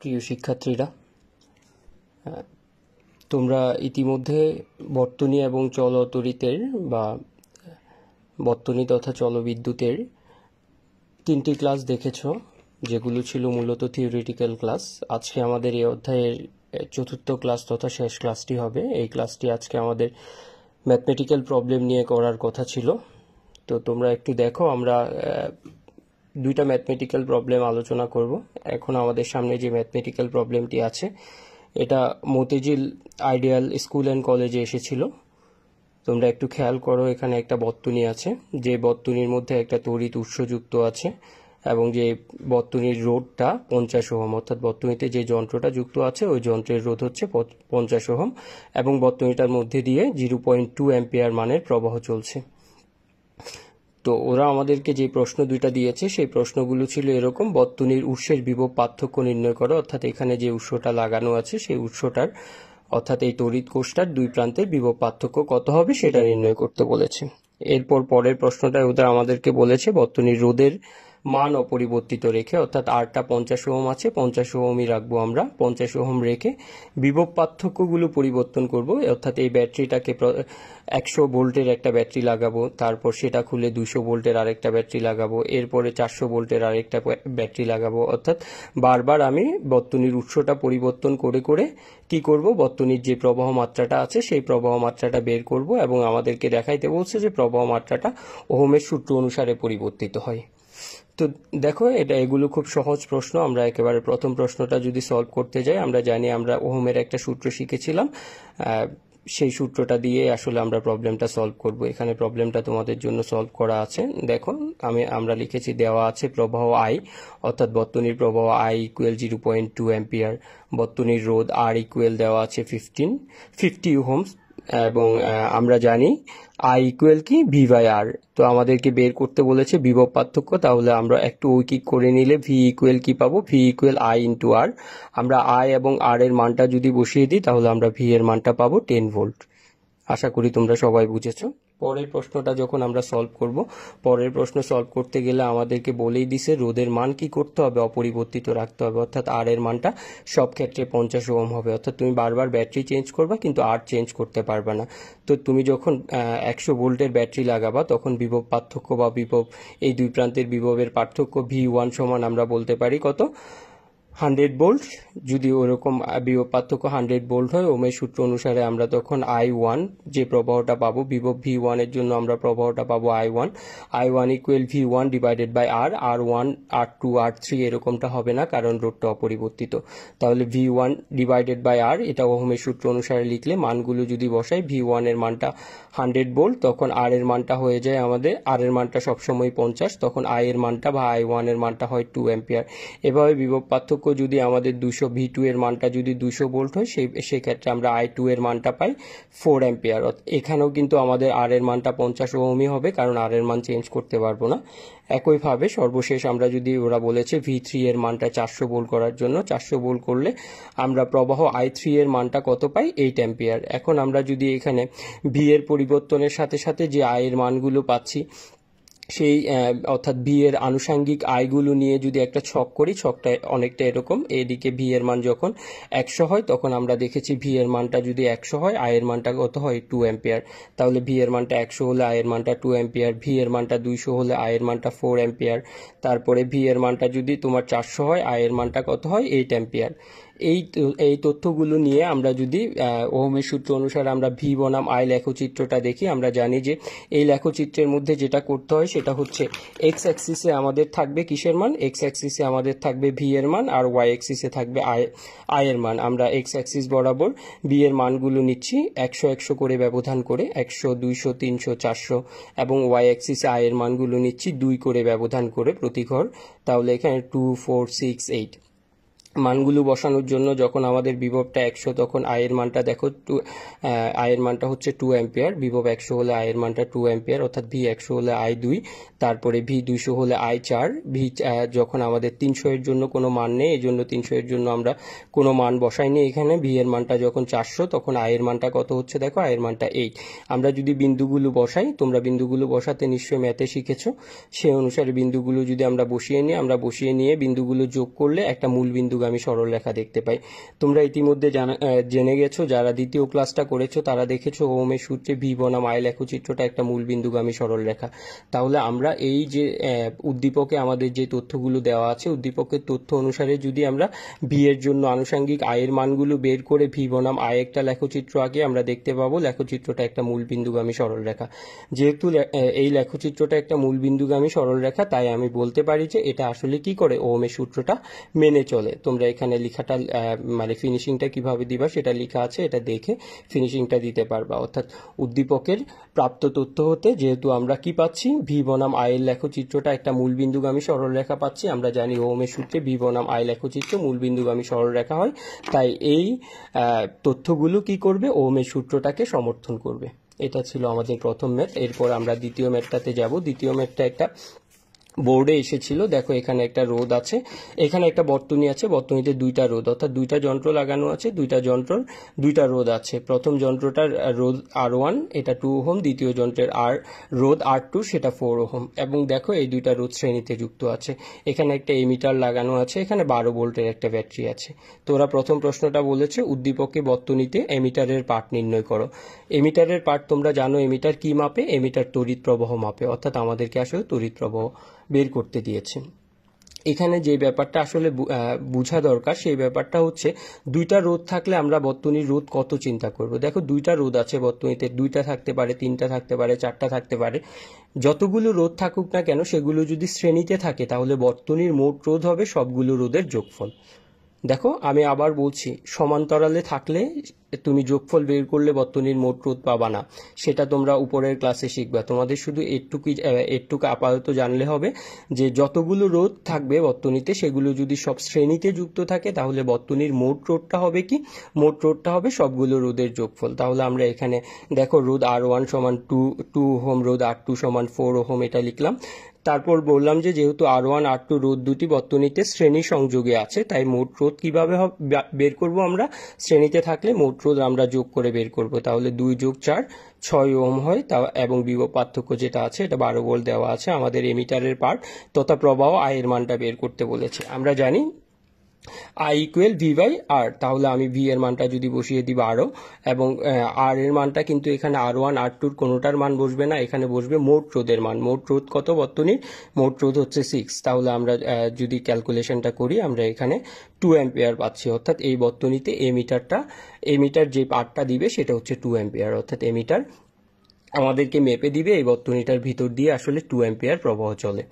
প্রিয় শিক্ষার্থীরা তোমরা ইতিমধ্যে বর্তনী এবং চলতরিতের বা বর্তনী তথা চলবিদ্যুতের তিনটি ক্লাস দেখেছ যেগুলো ছিল মূলত থিওরিটিক্যাল ক্লাস আজকে আমাদের এই অধ্যায়ের চতুর্থ ক্লাস তথা শেষ ক্লাসটি হবে এই ক্লাসটি আজকে আমাদের ম্যাথমেটিক্যাল প্রবলেম নিয়ে করার কথা ছিল তো তোমরা একটু দেখো আমরা দুইটা ম্যাথমেটিক্যাল প্রবলেম আলোচনা করব এখন আমাদের সামনে যে ম্যাথমেটিক্যাল প্রবলেমটি আছে এটা মতিঝিল আইডিয়াল স্কুল অ্যান্ড কলেজে এসেছিল তোমরা একটু খেয়াল করো এখানে একটা বর্তনী আছে যে বর্তনীর মধ্যে একটা তড়িৎ উৎসযুক্ত আছে এবং যে বর্তনীর রোধটা পঞ্চাশ ওহম অর্থাৎ বর্তনীতে যে যন্ত্রটা যুক্ত আছে ওই যন্ত্রের রোধ হচ্ছে পঞ্চাশ ওহম এবং বর্তনীটার মধ্যে দিয়ে জিরো পয়েন্ট টু অ্যাম্পিয়ার মানের প্রবাহ চলছে তো ওরা আমাদেরকে যে প্রশ্ন দুইটা দিয়েছে সেই প্রশ্নগুলো ছিল এরকম বর্তনীর উৎসের বিভব পার্থক্য নির্ণয় করো অর্থাৎ এখানে যে উৎসটা লাগানো আছে সেই উৎসটার অর্থাৎ এই তড়িৎ কোষটার দুই প্রান্তের বিভব পার্থক্য কত হবে সেটা নির্ণয় করতে বলেছে এরপর পরের প্রশ্নটা ওদের আমাদেরকে বলেছে বর্তনীর রোদের মান অপরিবর্তিত রেখে অর্থাৎ আরটা পঞ্চাশ ওহম আছে পঞ্চাশ ওহমই রাখবো আমরা পঞ্চাশ ওহম রেখে বিভব পার্থক্যগুলো পরিবর্তন করব অর্থাৎ এই ব্যাটারিটাকে একশো ভোল্টের একটা ব্যাটারি লাগাবো তারপর সেটা খুলে দুশো ভোল্টের আরেকটা ব্যাটারি লাগাবো এরপরে চারশো ভোল্টের আরেকটা ব্যাটারি লাগাবো অর্থাৎ বারবার আমি বর্তনীর উৎসটা পরিবর্তন করে করে কি করব বর্তনীর যে প্রবাহ মাত্রাটা আছে সেই প্রবাহ মাত্রাটা বের করব এবং আমাদেরকে দেখাইতে বলছে যে প্রবাহ মাত্রাটা ওহমের সূত্র অনুসারে পরিবর্তিত হয় তো দেখো এটা এগুলো খুব সহজ প্রশ্ন আমরা একেবারে প্রথম প্রশ্নটা যদি সলভ করতে যাই আমরা জানি আমরা ওহমের একটা সূত্র শিখেছিলাম সেই সূত্রটা দিয়ে আসলে আমরা প্রবলেমটা সলভ করব এখানে প্রবলেমটা তোমাদের জন্য সলভ করা আছে দেখো আমি আমরা লিখেছি দেওয়া আছে প্রবাহ আই অর্থাৎ বর্তনীর প্রবাহ I equal zero point two ampere বর্তনীর রোধ আর ইকুয়াল দেওয়া আছে ফিফটিন ফিফটি হোমস এবং আমরা জানি আই ইকুয়াল কি ভি বাই আর তো আমাদেরকে বের করতে বলেছে বিভব পার্থক্য তাহলে আমরা একটু ঐকিক করে নিলে ভি ইকুয়াল কি পাবো V equal I into R আমরা আই এবং আর এর মানটা যদি বসিয়ে দিই তাহলে আমরা ভি এর মানটা পাবো টেন ভোল্ট আশা করি তোমরা সবাই বুঝেছো পরের প্রশ্নটা যখন আমরা সলভ করব পরের প্রশ্ন সলভ করতে গেলে আমাদেরকে বলেই দিছে রোদের মান কি করতে হবে অপরিবর্তিত রাখতে হবে অর্থাৎ আর এর মানটা সব ক্ষেত্রে পঞ্চাশ ওম হবে অর্থাৎ তুমি বারবার ব্যাটারি চেঞ্জ করবা কিন্তু আর চেঞ্জ করতে পারবা না তো তুমি যখন একশো ভোল্টের ব্যাটারি লাগাবা তখন বিভব পার্থক্য বা বিভব এই দুই প্রান্তের বিভবের পার্থক্য ভি ওয়ান সমান আমরা বলতে পারি কত হান্ড্রেড বোল্ট যদি ওরকম বিভব পার্থক্য হান্ড্রেড বোল্ট হয় ওমের সূত্র অনুসারে আমরা তখন আই ওয়ান যে প্রবাহটা পাবো বিভব ভি ওয়ানের জন্য আমরা প্রবাহটা পাবো I one I one equal V one divided by R R one R two R three এরকমটা হবে না কারণ রোডটা অপরিবর্তিত তাহলে V one divided by R এটা ওহমের সূত্র অনুসারে লিখলে মানগুলো যদি বসাই ভি ওয়ানের মানটা হান্ড্রেড বোল্ট তখন আর এর মানটা হয়ে যায় আমাদের আর এর মানটা সবসময় পঞ্চাশ তখন আই এর মানটা বা আই ওয়ানের মানটা হয় টু অ্যাম্পিয়ার এভাবে বিভব পার্থক্য যদি আমাদের দুশো ভি টু এর মানটা যদি দুশো ভোল্ট হয় সেই সেক্ষেত্রে আমরা আই টু এর মানটা পাই ফোর অ্যাম্পিয়ার এখানেও কিন্তু আমাদের আর এর মানটা পঞ্চাশ ওমই হবে কারণ আর এর মান চেঞ্জ করতে পারবো না একইভাবে সর্বশেষ আমরা যদি ওরা বলেছে ভি থ্রি এর মানটা চারশো বোল করার জন্য চারশো বোল করলে আমরা প্রবাহ আই থ্রি এর মানটা কত পাই এইট অ্যাম্পিয়ার এখন আমরা যদি এখানে ভি এর পরিবর্তনের সাথে সাথে যে আয়ের মানগুলো পাচ্ছি সেই অর্থাৎ বিয়ের আনুষাঙ্গিক আয়গুলো নিয়ে যদি একটা ছক করি ছকটা অনেকটা এরকম এদিকে ভি এর মান যখন একশো হয় তখন আমরা দেখেছি ভি এর মানটা যদি একশো হয় আয়ের মানটা কত হয় টু অ্যাম্পিয়ার তাহলে ভি এর মানটা একশো হলে আয়ের মানটা টু অ্যাম্পিয়ার ভি এর মানটা দুইশো হলে আয়ের মানটা ফোর অ্যাম্পিয়ার তারপরে ভি এর মানটা যদি তোমার চারশো হয় আয়ের মানটা কত হয় এইট অ্যাম্পিয়ার এই এই তথ্যগুলো নিয়ে আমরা যদি ওহমের সূত্র অনুসারে আমরা ভি বনাম আই লেখচিত্রটা দেখি আমরা জানি যে এই লেখচিত্রের মধ্যে যেটা করতে হয় সেটা হচ্ছে এক্স অ্যাক্সিসে আমাদের থাকবে কিসের মান এক্স অ্যাক্সিসে আমাদের থাকবে ভি এর মান আর ওয়াই অ্যাক্সিসে থাকবে আই আই এর মান আমরা এক্স অ্যাক্সিস বরাবর বি এর মানগুলো নিচ্ছি একশো একশো করে ব্যবধান করে একশো দুইশো তিনশো চারশো এবং ওয়াই অ্যাক্সিসে আই এর মানগুলো নিচ্ছি দুই করে ব্যবধান করে প্রতি ঘর তাহলে এখানে টু ফোর সিক্স এইট মানগুলো বসানোর জন্য যখন আমাদের বিভবটা একশো তখন আয়ের মানটা দেখো টু আয়ের মানটা হচ্ছে টু অ্যাম্পিয়ার বিভব একশো হলে আয়ের মানটা টু অ্যাম্পিয়ার অর্থাৎ ভি একশো হলে আই দুই তারপরে ভি দুইশো হলে আই চার ভি যখন আমাদের তিনশো এর জন্য কোনো মান নেই এই জন্য তিনশো এর জন্য আমরা কোনো মান বসাইনি এখানে ভি এর মানটা যখন চারশো তখন আয়ের মানটা কত হচ্ছে দেখো আয়ের মানটা এইট আমরা যদি বিন্দুগুলো বসাই তোমরা বিন্দুগুলো বসাতে নিশ্চয়ই ম্যাথে শিখেছো সে অনুসারে বিন্দুগুলো যদি আমরা বসিয়ে নিই আমরা বসিয়ে নিয়ে বিন্দুগুলো যোগ করলে একটা মূল বিন্দু আমি সরল রেখা দেখতে পাই তোমরা ইতিমধ্যে জানা জেনে গেছো যারা দ্বিতীয় ক্লাসটা করেছো তারা দেখেছো ওমের সূত্রে ভি বনাম আয় লেখচিত্রটা একটা মূলবিন্দুগামী সরল রেখা তাহলে আমরা এই যে উদ্দীপকে আমাদের যে তথ্যগুলো দেওয়া আছে উদ্দীপকের তথ্য অনুসারে যদি আমরা ভি এর জন্য আনুষাঙ্গিক আয়ের মানগুলো বের করে ভি বনাম আয় একটা লেখচিত্র আগে আমরা দেখতে পাবো লেখচিত্রটা একটা মূলবিন্দুগামী সরল রেখা যেহেতু এই লেখচিত্রটা একটা মূলবিন্দুগামী সরল রেখা তাই আমি বলতে পারি যে এটা আসলে কি করে ওমের সূত্রটা মেনে চলে তোমরা তোমরা এখানে লেখাটা মানে ফিনিশিংটা কিভাবে দিবা সেটা লেখা আছে এটা দেখে ফিনিশিংটা দিতে পারবা অর্থাৎ উদ্দীপকের প্রাপ্ত তথ্য হতে যেহেতু আমরা কি পাচ্ছি ভি বনাম আয়ের লেখচিত্রটা একটা মূলবিন্দুগামী সরলরেখা পাচ্ছি আমরা জানি ওমের সূত্রে ভি বনাম আয় লেখচিত্র মূলবিন্দুগামী সরলরেখা হয় তাই এই তথ্যগুলো কি করবে ওমের সূত্রটাকে সমর্থন করবে এটা ছিল আমাদের প্রথম ম্যাথ এরপর আমরা দ্বিতীয় ম্যাথটাতে যাব দ্বিতীয় ম্যাথটা একটা বোর্ডে এসেছিল দেখো এখানে একটা রোদ আছে এখানে একটা বর্তনী আছে বর্তনীতে দুইটা রোদ অর্থাৎ দুইটা যন্ত্র লাগানো আছে দুইটা যন্ত্রর দুইটা রোদ আছে প্রথম যন্ত্রটার রোদ আর ওয়ান এটা টু ওহম দ্বিতীয় যন্ত্রের আর রোদ আর টু সেটা ফোর ওহম এবং দেখো এই দুইটা রোদ শ্রেণীতে যুক্ত আছে এখানে একটা এমিটার লাগানো আছে এখানে বারো ভোল্টের একটা ব্যাটারি আছে তো ওরা প্রথম প্রশ্নটা বলেছে উদ্দীপকে বর্তনীতে এমিটারের পার্ট নির্ণয় করো এমিটারের পার্ট তোমরা জানো এমিটার কি মাপে এমিটার তড়িৎ প্রবাহ মাপে অর্থাৎ আমাদেরকে আসলে তড়িৎ প্রবাহ বের করতে দিয়েছে এখানে যে ব্যাপারটা আসলে বোঝা দরকার সেই ব্যাপারটা হচ্ছে দুইটা রোদ থাকলে আমরা বর্তনীর রোদ কত চিন্তা করব দেখো দুইটা রোদ আছে বর্তনীতে দুইটা থাকতে পারে তিনটা থাকতে পারে চারটা থাকতে পারে যতগুলো রোদ থাকুক না কেন সেগুলো যদি শ্রেণীতে থাকে তাহলে বর্তনীর মোট রোদ হবে সবগুলো রোদের যোগফল দেখো আমি আবার বলছি সমান্তরালে থাকলে তুমি যোগফল বের করলে বর্তনীর মোট রোধ পাবা না সেটা তোমরা উপরের ক্লাসে শিখবা তোমাদের শুধু এটুকুই এটুকু আপাতত জানলে হবে যে যতগুলো রোধ থাকবে বর্তনীতে সেগুলো যদি সব শ্রেণীতে যুক্ত থাকে তাহলে বর্তনীর মোট রোধটা হবে কি মোট রোধটা হবে সবগুলো রোধের যোগফল তাহলে আমরা এখানে দেখো রোধ আর ওয়ান সমান টু টু হোম রোধ আর টু সমান ফোর হোম এটা লিখলাম তারপর বললাম যে যেহেতু আর ওয়ান আর টু রোদ দুটি বর্তনীতে শ্রেণী সংযোগে আছে তাই মোট রোধ কীভাবে বের করব আমরা শ্রেণীতে থাকলে মোট রোধ আমরা যোগ করে বের করব তাহলে দুই যোগ চার ছয় ওম হয় তা এবং বিব পার্থক্য যেটা আছে এটা বারো বল দেওয়া আছে আমাদের এমিটারের পার্ট তথা প্রবাহ আয়ের মানটা বের করতে বলেছে আমরা জানি I equal V by R তাহলে আমি ভি এর মানটা যদি বসিয়ে দিব আরও এবং আর এর মানটা কিন্তু এখানে আর ওয়ান আর টুর কোনোটার মান বসবে না এখানে বসবে মোট রোধের মান মোট রোধ কত বর্তনীর মোট রোধ হচ্ছে সিক্স তাহলে আমরা যদি ক্যালকুলেশনটা করি আমরা এখানে টু অ্যাম্পিয়ার পাচ্ছি অর্থাৎ এই বর্তনীতে এ মিটারটা এ মিটার যে পার্টটা দিবে সেটা হচ্ছে টু অ্যাম্পিয়ার অর্থাৎ এ মিটার আমাদেরকে মেপে দিবে এই বর্তনীটার ভিতর দিয়ে আসলে টু অ্যাম্পিয়ার প্রবাহ চলে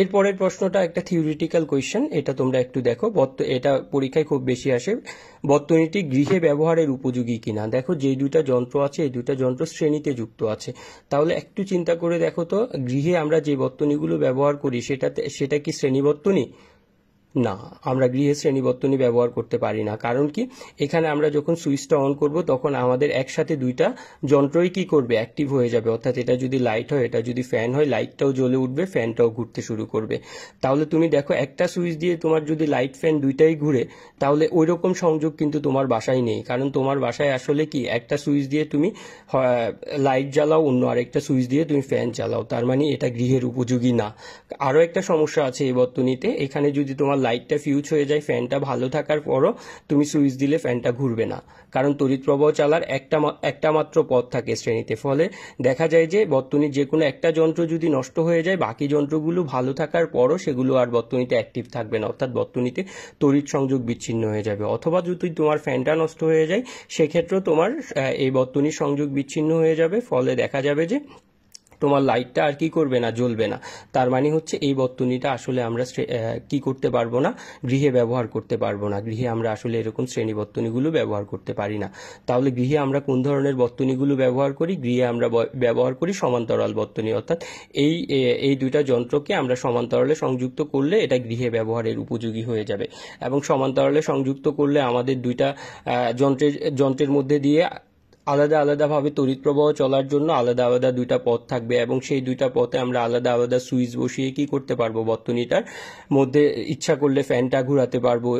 এরপরের প্রশ্নটা একটা থিওরিটিক্যাল কোয়েশ্চেন এটা তোমরা একটু দেখো এটা পরীক্ষায় খুব বেশি আসে বর্তনীটি গৃহে ব্যবহারের উপযোগী কিনা দেখো যে দুটা যন্ত্র আছে এই দুটা যন্ত্র শ্রেণীতে যুক্ত আছে তাহলে একটু চিন্তা করে দেখো তো গৃহে আমরা যে বর্তনীগুলো ব্যবহার করি সেটাতে সেটা কি শ্রেণী বর্তনী না আমরা গৃহে শ্রেণীবর্তনী ব্যবহার করতে পারি না কারণ কি এখানে আমরা যখন সুইচটা অন করব তখন আমাদের একসাথে দুইটা যন্ত্রই কি করবে অ্যাক্টিভ হয়ে যাবে অর্থাৎ এটা যদি লাইট হয় এটা যদি ফ্যান হয় লাইটটাও জ্বলে উঠবে ফ্যানটাও ঘুরতে শুরু করবে তাহলে তুমি দেখো একটা সুইচ দিয়ে তোমার যদি লাইট ফ্যান দুইটাই ঘুরে তাহলে ওই রকম সংযোগ কিন্তু তোমার বাসায় নেই কারণ তোমার বাসায় আসলে কি একটা সুইচ দিয়ে তুমি লাইট জ্বালাও অন্য আরেকটা সুইচ দিয়ে তুমি ফ্যান চালাও তার মানে এটা গৃহের উপযোগী না আরও একটা সমস্যা আছে এই বর্তনীতে এখানে যদি তোমার লাইটটা ফিউজ হয়ে যায় ফ্যানটা ভালো থাকার পরও তুমি সুইচ দিলে ফ্যানটা ঘুরবে না কারণ তড়িৎ প্রবাহ চালার একটা একটা মাত্র পথ থাকে শ্রেণীতে ফলে দেখা যায় যে বর্তনীর যে কোনো একটা যন্ত্র যদি নষ্ট হয়ে যায় বাকি যন্ত্রগুলো ভালো থাকার পরও সেগুলো আর বর্তনীতে অ্যাক্টিভ থাকবে না অর্থাৎ বর্তনীতে তড়িৎ সংযোগ বিচ্ছিন্ন হয়ে যাবে অথবা যদি তোমার ফ্যানটা নষ্ট হয়ে যায় সেক্ষেত্রেও তোমার এই বর্তনীর সংযোগ বিচ্ছিন্ন হয়ে যাবে ফলে দেখা যাবে যে তোমার লাইটটা আর কি করবে না জ্বলবে না তার মানে হচ্ছে এই বর্তনীটা আসলে আমরা কি করতে পারবো না গৃহে ব্যবহার করতে পারবো না গৃহে আমরা আসলে এরকম শ্রেণী বর্তনীগুলো ব্যবহার করতে পারি না তাহলে গৃহে আমরা কোন ধরনের বর্তনীগুলো ব্যবহার করি গৃহে আমরা ব্যবহার করি সমান্তরাল বর্তনী অর্থাৎ এই এই দুইটা যন্ত্রকে আমরা সমান্তরালে সংযুক্ত করলে এটা গৃহে ব্যবহারের উপযোগী হয়ে যাবে এবং সমান্তরালে সংযুক্ত করলে আমাদের দুইটা যন্ত্রের যন্ত্রের মধ্যে দিয়ে আলাদা আলাদাভাবে তড়িৎ প্রবাহ চলার জন্য আলাদা আলাদা দুইটা পথ থাকবে এবং সেই দুইটা পথে আমরা আলাদা আলাদা সুইচ বসিয়ে কি করতে পারবো বর্তনীটার মধ্যে ইচ্ছা করলে ফ্যানটা ঘুরাতে পারবো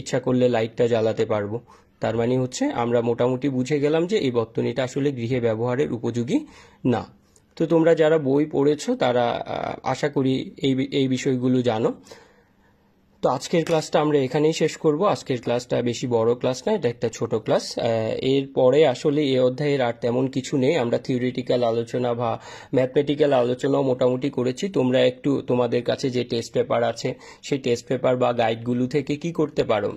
ইচ্ছা করলে লাইটটা জ্বালাতে পারবো তার মানে হচ্ছে আমরা মোটামুটি বুঝে গেলাম যে এই বর্তনীটা আসলে গৃহে ব্যবহারের উপযোগী না তো তোমরা যারা বই পড়েছো তারা আশা করি এই এই বিষয়গুলো জানো তো আজকের ক্লাসটা আমরা এখানেই শেষ করব আজকের ক্লাসটা বেশি বড় ক্লাস না এটা একটা ছোট ক্লাস এর পরে আসলে এ অধ্যায়ের আর তেমন কিছু নেই আমরা থিওরিটিক্যাল আলোচনা বা ম্যাথমেটিক্যাল আলোচনাও মোটামুটি করেছি তোমরা একটু তোমাদের কাছে যে টেস্ট পেপার আছে সেই টেস্ট পেপার বা গাইডগুলো থেকে কি করতে পারো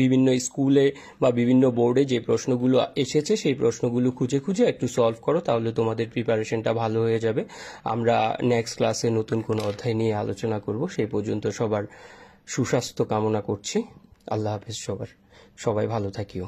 বিভিন্ন স্কুলে বা বিভিন্ন বোর্ডে যে প্রশ্নগুলো এসেছে সেই প্রশ্নগুলো খুঁজে খুঁজে একটু সলভ করো তাহলে তোমাদের প্রিপারেশনটা ভালো হয়ে যাবে আমরা নেক্সট ক্লাসে নতুন কোনো অধ্যায় নিয়ে আলোচনা করব সেই পর্যন্ত সবার সুস্বাস্থ্য কামনা করছি আল্লাহ হাফেজ সবার সবাই ভালো থাকিও